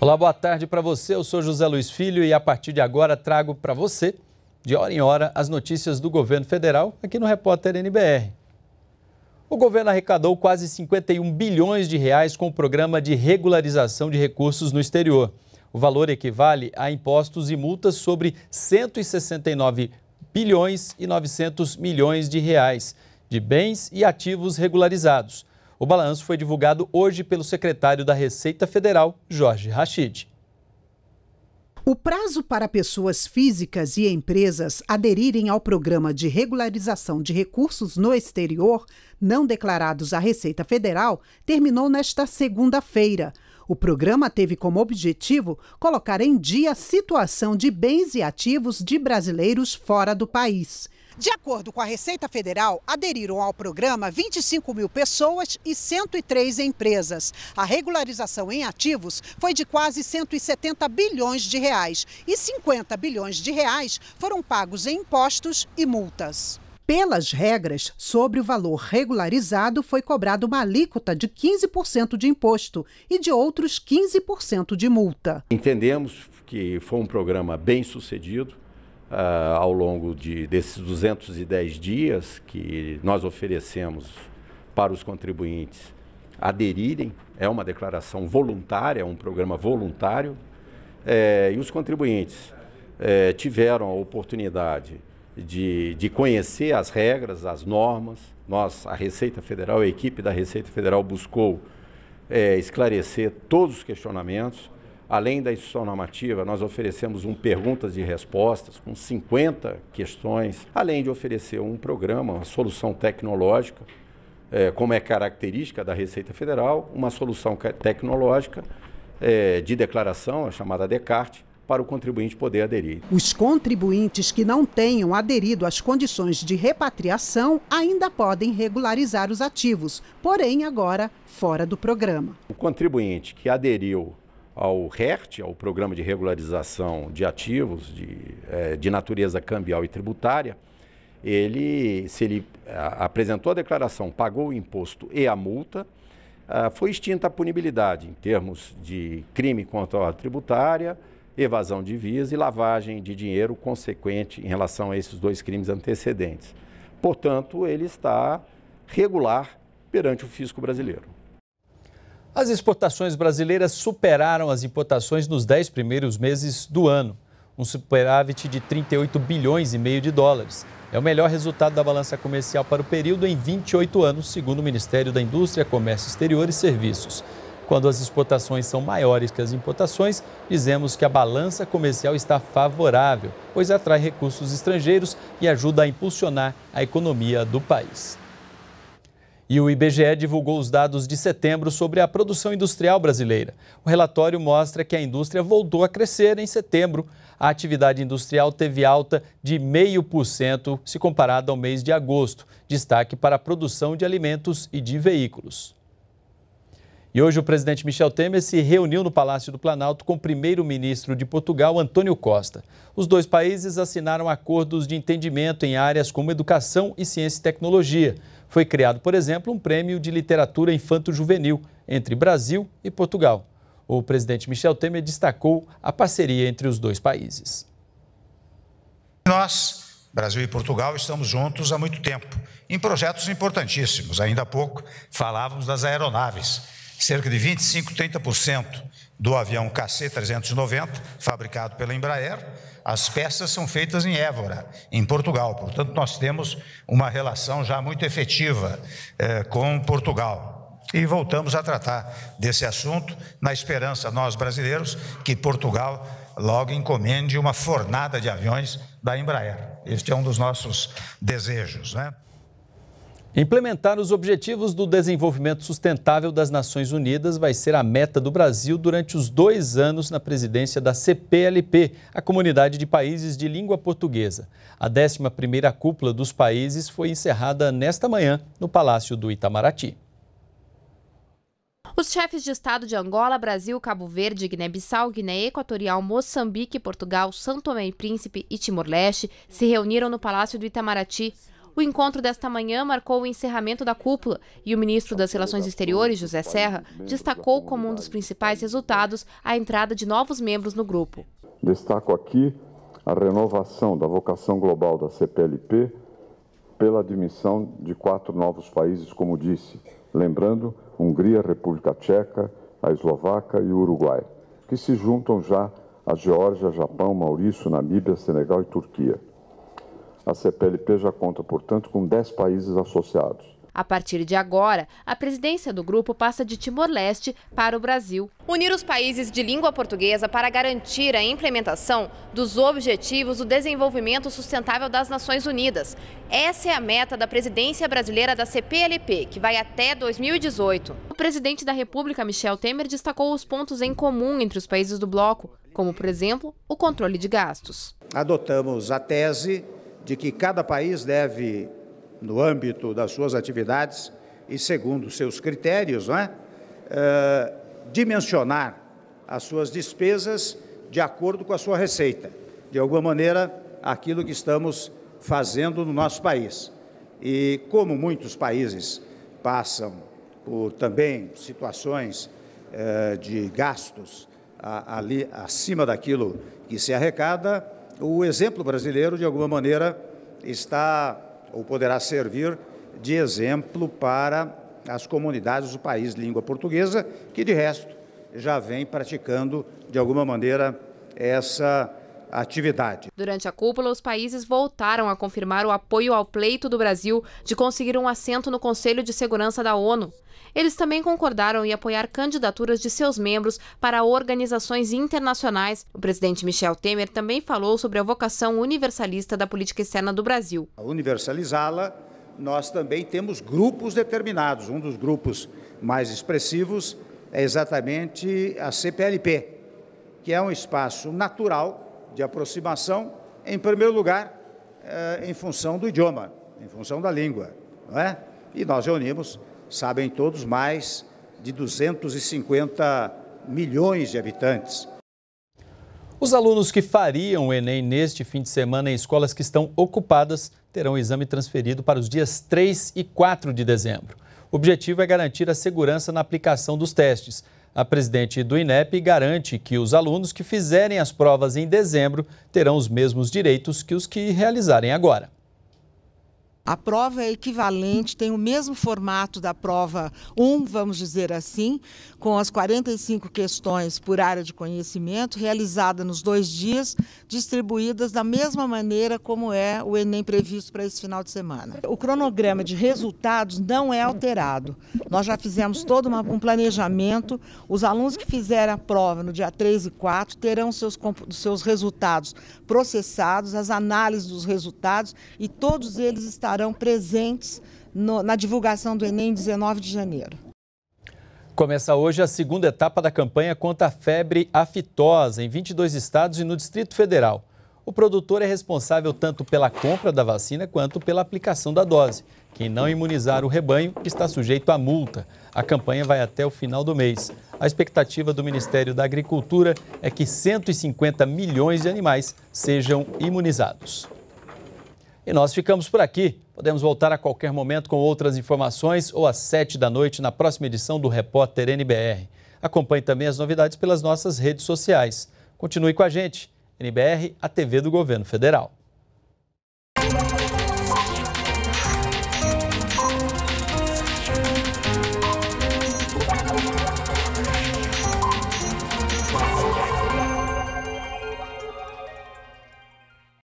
Olá, boa tarde para você. Eu sou José Luiz Filho e a partir de agora trago para você, de hora em hora, as notícias do governo federal aqui no Repórter NBR. O governo arrecadou quase 51 bilhões de reais com o programa de regularização de recursos no exterior. O valor equivale a impostos e multas sobre 169 bilhões e 900 milhões de reais de bens e ativos regularizados. O balanço foi divulgado hoje pelo secretário da Receita Federal, Jorge Rachid. O prazo para pessoas físicas e empresas aderirem ao programa de regularização de recursos no exterior não declarados à Receita Federal terminou nesta segunda-feira. O programa teve como objetivo colocar em dia a situação de bens e ativos de brasileiros fora do país. De acordo com a Receita Federal, aderiram ao programa 25 mil pessoas e 103 empresas. A regularização em ativos foi de quase 170 bilhões de reais e 50 bilhões de reais foram pagos em impostos e multas. Pelas regras, sobre o valor regularizado foi cobrada uma alíquota de 15% de imposto e de outros 15% de multa. Entendemos que foi um programa bem sucedido uh, ao longo de, desses 210 dias que nós oferecemos para os contribuintes aderirem. É uma declaração voluntária, é um programa voluntário. É, e os contribuintes é, tiveram a oportunidade de, de conhecer as regras, as normas. Nós, a Receita Federal, a equipe da Receita Federal buscou é, esclarecer todos os questionamentos. Além da instituição normativa, nós oferecemos um perguntas e respostas com 50 questões, além de oferecer um programa, uma solução tecnológica, é, como é característica da Receita Federal, uma solução tecnológica é, de declaração, a chamada Descartes, para o contribuinte poder aderir. Os contribuintes que não tenham aderido às condições de repatriação ainda podem regularizar os ativos, porém agora fora do programa. O contribuinte que aderiu ao RERT, ao Programa de Regularização de Ativos de, eh, de Natureza Cambial e Tributária, ele, se ele eh, apresentou a declaração, pagou o imposto e a multa, ah, foi extinta a punibilidade em termos de crime contra a tributária, evasão de vias e lavagem de dinheiro consequente em relação a esses dois crimes antecedentes. Portanto, ele está regular perante o fisco brasileiro. As exportações brasileiras superaram as importações nos dez primeiros meses do ano, um superávit de 38 bilhões e meio de dólares. É o melhor resultado da balança comercial para o período em 28 anos, segundo o Ministério da Indústria, Comércio Exterior e Serviços. Quando as exportações são maiores que as importações, dizemos que a balança comercial está favorável, pois atrai recursos estrangeiros e ajuda a impulsionar a economia do país. E o IBGE divulgou os dados de setembro sobre a produção industrial brasileira. O relatório mostra que a indústria voltou a crescer em setembro. A atividade industrial teve alta de 0,5% se comparada ao mês de agosto. Destaque para a produção de alimentos e de veículos. E hoje o presidente Michel Temer se reuniu no Palácio do Planalto com o primeiro-ministro de Portugal, Antônio Costa. Os dois países assinaram acordos de entendimento em áreas como educação e ciência e tecnologia. Foi criado, por exemplo, um prêmio de literatura infanto-juvenil entre Brasil e Portugal. O presidente Michel Temer destacou a parceria entre os dois países. Nós, Brasil e Portugal, estamos juntos há muito tempo, em projetos importantíssimos. Ainda há pouco falávamos das aeronaves cerca de 25, 30% do avião KC-390, fabricado pela Embraer, as peças são feitas em Évora, em Portugal. Portanto, nós temos uma relação já muito efetiva eh, com Portugal. E voltamos a tratar desse assunto, na esperança, nós brasileiros, que Portugal logo encomende uma fornada de aviões da Embraer. Este é um dos nossos desejos. Né? Implementar os Objetivos do Desenvolvimento Sustentável das Nações Unidas vai ser a meta do Brasil durante os dois anos na presidência da CPLP, a Comunidade de Países de Língua Portuguesa. A 11ª Cúpula dos Países foi encerrada nesta manhã no Palácio do Itamaraty. Os chefes de Estado de Angola, Brasil, Cabo Verde, Guiné-Bissau, Guiné Equatorial, Moçambique, Portugal, São Tomé e Príncipe e Timor-Leste se reuniram no Palácio do Itamaraty. O encontro desta manhã marcou o encerramento da cúpula e o ministro das Relações Exteriores, José Serra, destacou como um dos principais resultados a entrada de novos membros no grupo. Destaco aqui a renovação da vocação global da CPLP pela admissão de quatro novos países, como disse, lembrando Hungria, República Tcheca, a Eslovaca e o Uruguai, que se juntam já a Geórgia, Japão, Maurício, Namíbia, Senegal e Turquia. A CPLP já conta, portanto, com 10 países associados. A partir de agora, a presidência do grupo passa de Timor-Leste para o Brasil. Unir os países de língua portuguesa para garantir a implementação dos Objetivos do Desenvolvimento Sustentável das Nações Unidas. Essa é a meta da presidência brasileira da CPLP, que vai até 2018. O presidente da República, Michel Temer, destacou os pontos em comum entre os países do bloco, como, por exemplo, o controle de gastos. Adotamos a tese de que cada país deve, no âmbito das suas atividades e segundo seus critérios, não é? Eh, dimensionar as suas despesas de acordo com a sua receita. De alguma maneira, aquilo que estamos fazendo no nosso país. E como muitos países passam por também situações eh, de gastos a, ali acima daquilo que se arrecada, o exemplo brasileiro, de alguma maneira, está ou poderá servir de exemplo para as comunidades do país de língua portuguesa, que de resto já vem praticando, de alguma maneira, essa atividade. Durante a cúpula, os países voltaram a confirmar o apoio ao pleito do Brasil de conseguir um assento no Conselho de Segurança da ONU. Eles também concordaram em apoiar candidaturas de seus membros para organizações internacionais. O presidente Michel Temer também falou sobre a vocação universalista da política externa do Brasil. Universalizá-la, nós também temos grupos determinados. Um dos grupos mais expressivos é exatamente a CPLP, que é um espaço natural de aproximação, em primeiro lugar, eh, em função do idioma, em função da língua. Não é? E nós reunimos, sabem todos, mais de 250 milhões de habitantes. Os alunos que fariam o Enem neste fim de semana em escolas que estão ocupadas terão o exame transferido para os dias 3 e 4 de dezembro. O objetivo é garantir a segurança na aplicação dos testes. A presidente do INEP garante que os alunos que fizerem as provas em dezembro terão os mesmos direitos que os que realizarem agora. A prova é equivalente, tem o mesmo formato da prova 1, vamos dizer assim, com as 45 questões por área de conhecimento, realizada nos dois dias, distribuídas da mesma maneira como é o Enem previsto para esse final de semana. O cronograma de resultados não é alterado. Nós já fizemos todo um planejamento. Os alunos que fizeram a prova no dia 3 e 4 terão seus, seus resultados processados, as análises dos resultados, e todos eles estarão estarão presentes no, na divulgação do Enem 19 de janeiro. Começa hoje a segunda etapa da campanha contra a febre aftosa em 22 estados e no Distrito Federal. O produtor é responsável tanto pela compra da vacina quanto pela aplicação da dose. Quem não imunizar o rebanho está sujeito a multa. A campanha vai até o final do mês. A expectativa do Ministério da Agricultura é que 150 milhões de animais sejam imunizados. E nós ficamos por aqui. Podemos voltar a qualquer momento com outras informações ou às sete da noite na próxima edição do Repórter NBR. Acompanhe também as novidades pelas nossas redes sociais. Continue com a gente, NBR, a TV do Governo Federal.